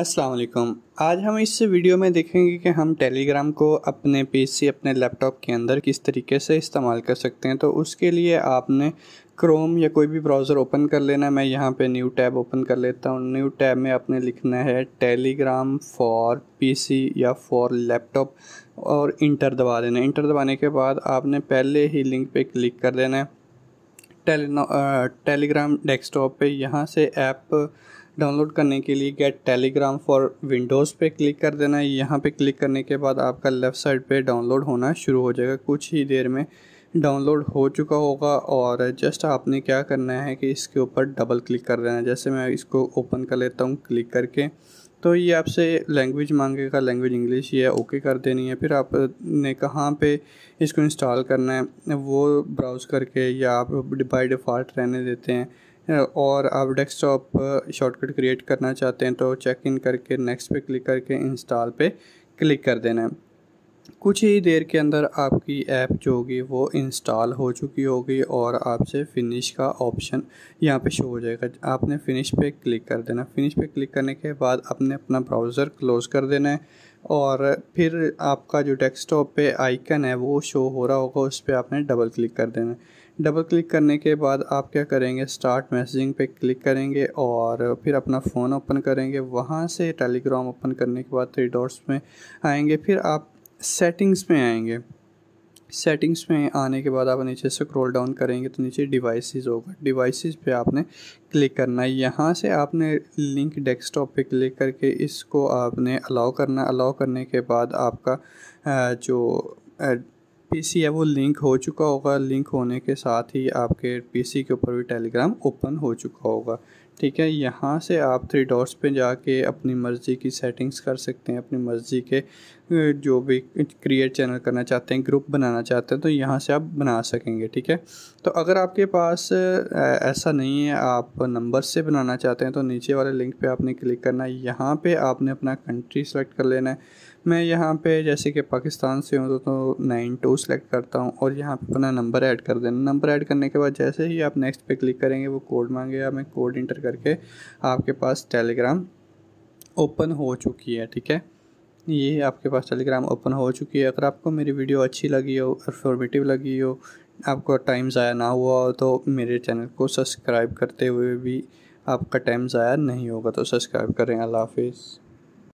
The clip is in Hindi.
अस्सलाम वालेकुम आज हम इस वीडियो में देखेंगे कि हम टेलीग्राम को अपने पीसी अपने लैपटॉप के अंदर किस तरीके से इस्तेमाल कर सकते हैं तो उसके लिए आपने क्रोम या कोई भी ब्राउज़र ओपन कर लेना मैं यहाँ पे न्यू टैब ओपन कर लेता हूँ न्यू टैब में आपने लिखना है टेलीग्राम फॉर पीसी या फॉर लैपटॉप और इंटर दबा देना इंटर दबाने के बाद आपने पहले ही लिंक पर क्लिक कर देना है टेलीग्राम डेस्कटॉप पर यहाँ से ऐप डाउनलोड करने के लिए गेट टेलीग्राम फॉर विंडोज़ पे क्लिक कर देना है यहाँ पे क्लिक करने के बाद आपका लेफ़्ट साइड पे डाउनलोड होना शुरू हो जाएगा कुछ ही देर में डाउनलोड हो चुका होगा और जस्ट आपने क्या करना है कि इसके ऊपर डबल क्लिक कर देना है जैसे मैं इसको ओपन कर लेता हूँ क्लिक करके तो ये आपसे लैंग्वेज मांगेगा लैंग्वेज इंग्लिश ये ओके कर देनी है फिर आपने कहाँ पे इसको इंस्टॉल करना है वो ब्राउज़ करके या आप बाई डिफ़ॉल्ट रहने देते हैं और आप डेस्कटॉप शॉर्टकट क्रिएट करना चाहते हैं तो चेक इन करके नेक्स्ट पे क्लिक करके इंस्टॉल पे क्लिक कर देना है कुछ ही देर के अंदर आपकी ऐप जो होगी वो इंस्टॉल हो चुकी होगी और आपसे फिनिश का ऑप्शन यहाँ पे शो हो जाएगा आपने फिनिश पे क्लिक कर देना फिनिश पे क्लिक करने के बाद आपने अपना ब्राउज़र क्लोज़ कर देना है और फिर आपका जो डेस्कटॉप पे आइकन है वो शो हो रहा होगा उस पर आपने डबल क्लिक कर देना है डबल क्लिक करने के बाद आप क्या करेंगे स्टार्ट मैसेजिंग पे क्लिक करेंगे और फिर अपना फ़ोन ओपन करेंगे वहाँ से टेलीग्राम ओपन करने के बाद थ्री डॉट्स में आएंगे फिर आप सेटिंग्स में आएंगे सेटिंग्स में आने के बाद आप नीचे स्क्रॉल डाउन करेंगे तो नीचे डिवाइसेस होगा डिवाइसेस पे आपने क्लिक करना है यहाँ से आपने लिंक डेस्कटॉप पे क्लिक करके इसको आपने अलाउ करना अलाउ करने के बाद आपका जो पीसी है वो लिंक हो चुका होगा लिंक होने के साथ ही आपके पीसी के ऊपर भी टेलीग्राम ओपन हो चुका होगा ठीक है यहाँ से आप थ्री डॉट्स पे जाके अपनी मर्ज़ी की सेटिंग्स कर सकते हैं अपनी मर्ज़ी के जो भी क्रिएट चैनल करना चाहते हैं ग्रुप बनाना चाहते हैं तो यहाँ से आप बना सकेंगे ठीक है तो अगर आपके पास ऐसा नहीं है आप नंबर से बनाना चाहते हैं तो नीचे वाले लिंक पे आपने क्लिक करना है यहाँ पे आपने अपना कंट्री सेलेक्ट कर लेना है मैं यहाँ पे जैसे कि पाकिस्तान से हूँ तो नाइन टू सेलेक्ट करता हूँ और यहाँ पे अपना नंबर ऐड कर देना नंबर ऐड करने के बाद जैसे ही आप नेक्स्ट पे क्लिक करेंगे वो कोड मांगेगा मैं कोड इंटर करके आपके पास टेलीग्राम ओपन हो चुकी है ठीक है ये आपके पास टेलीग्राम ओपन हो चुकी है अगर आपको मेरी वीडियो अच्छी लगी हो इन्फॉर्मेटिव लगी हो आपको टाइम ज़ाया ना हुआ हो तो मेरे चैनल को सब्सक्राइब करते हुए भी आपका टाइम ज़ाया नहीं होगा तो सब्सक्राइब करें अल्लाह हाफिज़